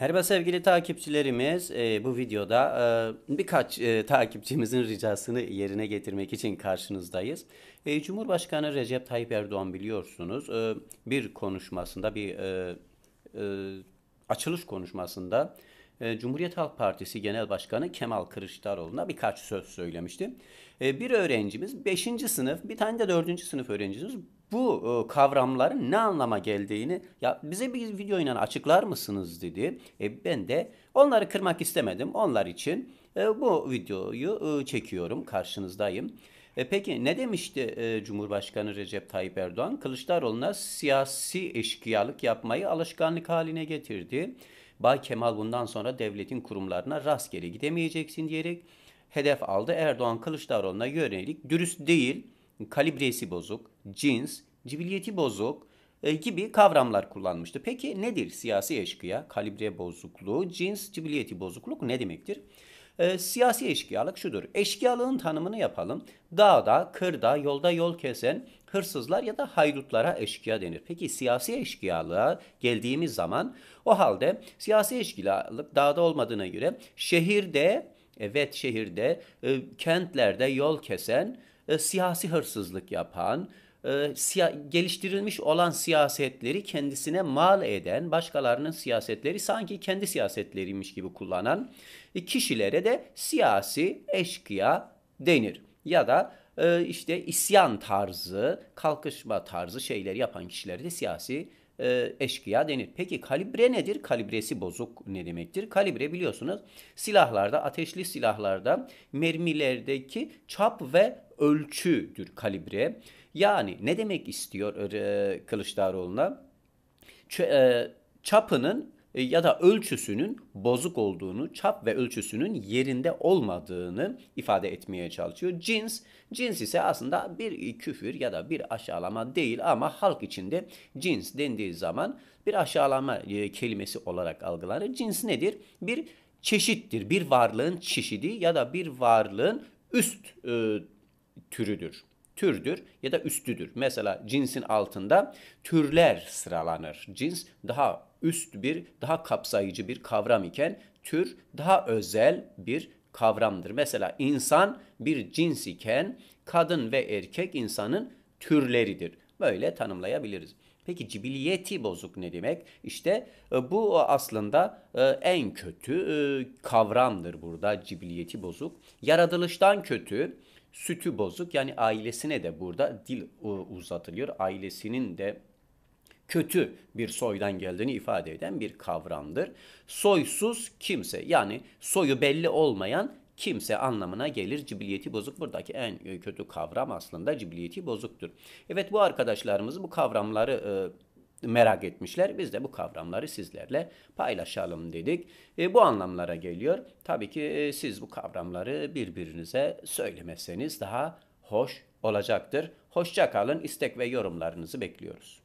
Merhaba sevgili takipçilerimiz. Ee, bu videoda e, birkaç e, takipçimizin ricasını yerine getirmek için karşınızdayız. Ee, Cumhurbaşkanı Recep Tayyip Erdoğan biliyorsunuz e, bir konuşmasında bir açılış konuşmasında ee, Cumhuriyet Halk Partisi Genel Başkanı Kemal Kılıçdaroğlu'na birkaç söz söylemişti. Ee, bir öğrencimiz 5. sınıf bir tane de 4. sınıf öğrencimiz bu e, kavramların ne anlama geldiğini ya bize bir videoyla açıklar mısınız dedi. E, ben de onları kırmak istemedim. Onlar için e, bu videoyu e, çekiyorum karşınızdayım. E peki ne demişti e, Cumhurbaşkanı Recep Tayyip Erdoğan? Kılıçdaroğlu'na siyasi eşkıyalık yapmayı alışkanlık haline getirdi. Bay Kemal bundan sonra devletin kurumlarına rastgele gidemeyeceksin diyerek hedef aldı. Erdoğan Kılıçdaroğlu'na yönelik dürüst değil, kalibresi bozuk, cins, cibiliyeti bozuk e, gibi kavramlar kullanmıştı. Peki nedir siyasi eşkıya, kalibre bozukluğu, cins, cibiliyeti bozukluk ne demektir? E, siyasi eşkıyalık şudur. Eşkıyalığın tanımını yapalım. Dağda, kırda, yolda yol kesen hırsızlar ya da haydutlara eşkıya denir. Peki siyasi eşkıyalığa geldiğimiz zaman o halde siyasi eşkıyalık dağda olmadığına göre şehirde, e, evet şehirde, e, kentlerde yol kesen, e, siyasi hırsızlık yapan, e, geliştirilmiş olan siyasetleri kendisine mal eden, başkalarının siyasetleri sanki kendi siyasetleriymiş gibi kullanan e, kişilere de siyasi eşkıya denir. Ya da e, işte isyan tarzı, kalkışma tarzı şeyler yapan kişilere de siyasi e, eşkıya denir. Peki kalibre nedir? Kalibresi bozuk ne demektir? Kalibre biliyorsunuz silahlarda, ateşli silahlarda mermilerdeki çap ve ölçüdür kalibre. Yani ne demek istiyor e, Kılıçdaroğlu'na? Ç- e, çapının e, ya da ölçüsünün bozuk olduğunu, çap ve ölçüsünün yerinde olmadığını ifade etmeye çalışıyor. Cins, cins ise aslında bir küfür ya da bir aşağılama değil ama halk içinde cins dendiği zaman bir aşağılama e, kelimesi olarak algılanır. Cins nedir? Bir çeşittir, bir varlığın çeşidi ya da bir varlığın üst e, türüdür türdür ya da üstüdür. Mesela cinsin altında türler sıralanır. Cins daha üst bir, daha kapsayıcı bir kavram iken tür daha özel bir kavramdır. Mesela insan bir cins iken kadın ve erkek insanın türleridir. Böyle tanımlayabiliriz. Peki cibiliyeti bozuk ne demek? İşte e, bu aslında e, en kötü e, kavramdır burada cibiliyeti bozuk. Yaratılıştan kötü, Sütü bozuk yani ailesine de burada dil e, uzatılıyor. Ailesinin de kötü bir soydan geldiğini ifade eden bir kavramdır. Soysuz kimse yani soyu belli olmayan kimse anlamına gelir. Cibiliyeti bozuk buradaki en kötü kavram aslında cibiliyeti bozuktur. Evet bu arkadaşlarımız bu kavramları e, merak etmişler. Biz de bu kavramları sizlerle paylaşalım dedik. E, bu anlamlara geliyor. Tabii ki e, siz bu kavramları birbirinize söylemeseniz daha hoş olacaktır. Hoşça kalın. İstek ve yorumlarınızı bekliyoruz.